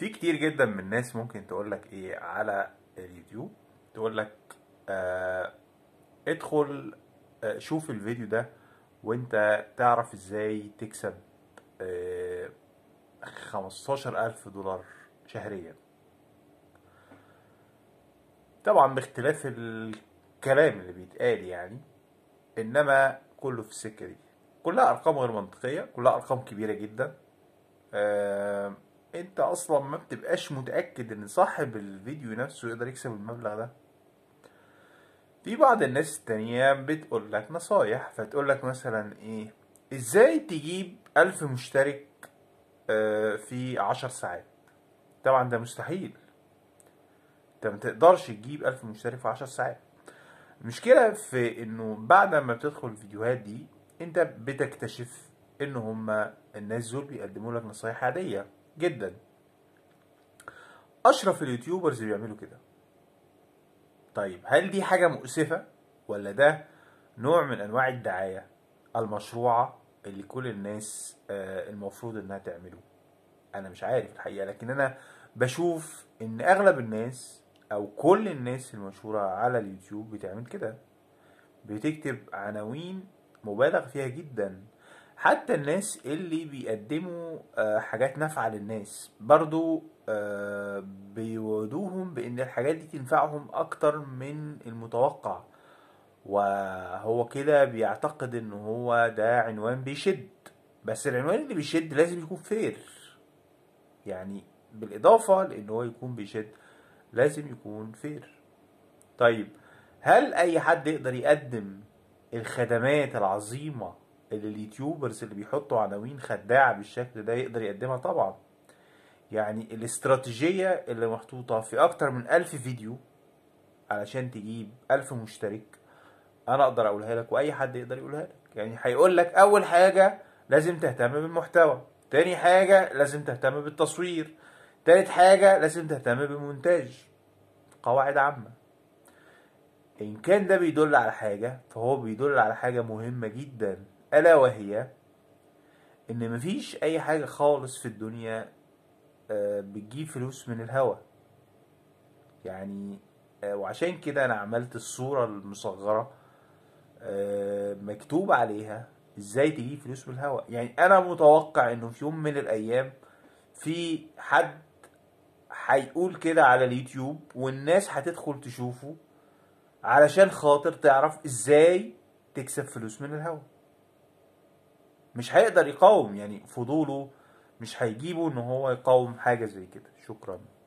في كتير جدا من الناس ممكن تقولك ايه على اليوتيوب تقولك آه ادخل آه شوف الفيديو ده وانت تعرف ازاي تكسب آه خمستاشر الف دولار شهريا طبعا باختلاف الكلام اللي بيتقال يعني انما كله في السكه دي كلها ارقام غير منطقيه كلها ارقام كبيره جدا آه انت اصلا ما بتبقاش متاكد ان صاحب الفيديو نفسه يقدر يكسب المبلغ ده في بعض الناس التانية بتقول لك نصايح فتقول لك مثلا ايه ازاي تجيب الف مشترك آه، في عشر ساعات طبعا ده مستحيل انت ما تقدرش تجيب الف مشترك في عشر ساعات المشكلة في انه بعد ما بتدخل الفيديوهات دي انت بتكتشف ان هما الناس دول بيقدموا لك نصايح عادية جدا اشرف اليوتيوبرز بيعملوا كده طيب هل دي حاجه مؤسفه ولا ده نوع من انواع الدعايه المشروعه اللي كل الناس آه، المفروض انها تعمله انا مش عارف الحقيقه لكن انا بشوف ان اغلب الناس او كل الناس المشهوره على اليوتيوب بتعمل كده بتكتب عناوين مبالغ فيها جدا حتى الناس اللي بيقدموا آه، حاجات نافعة للناس برضو آه، بيودوهم بان الحاجات دي تنفعهم اكتر من المتوقع وهو كده بيعتقد ان هو ده عنوان بيشد بس العنوان اللي بيشد لازم يكون فير يعني بالاضافة لان هو يكون بيشد لازم يكون فير طيب هل اي حد يقدر يقدم الخدمات العظيمه اليوتيوبرز اللي بيحطوا عناوين خداعه بالشكل ده يقدر يقدمها طبعا يعني الاستراتيجيه اللي محطوطه في اكتر من ألف فيديو علشان تجيب ألف مشترك انا اقدر اقولها لك واي حد يقدر يقولها لك يعني هيقول لك اول حاجه لازم تهتم بالمحتوى تاني حاجه لازم تهتم بالتصوير تالت حاجه لازم تهتم بالمونتاج قواعد عامه ان كان ده بيدل على حاجه فهو بيدل على حاجه مهمه جدا ألا وهي إن مفيش أي حاجة خالص في الدنيا آه، بتجيب فلوس من الهوا يعني آه، وعشان كده أنا عملت الصورة المصغرة آه، مكتوب عليها ازاي تجيب فلوس من الهوا يعني انا متوقع انه في يوم من الايام في حد هيقول كده على اليوتيوب والناس هتدخل تشوفه علشان خاطر تعرف ازاي تكسب فلوس من الهوا مش هيقدر يقاوم يعني فضوله مش هيجيبه ان هو يقاوم حاجه زي كده شكرا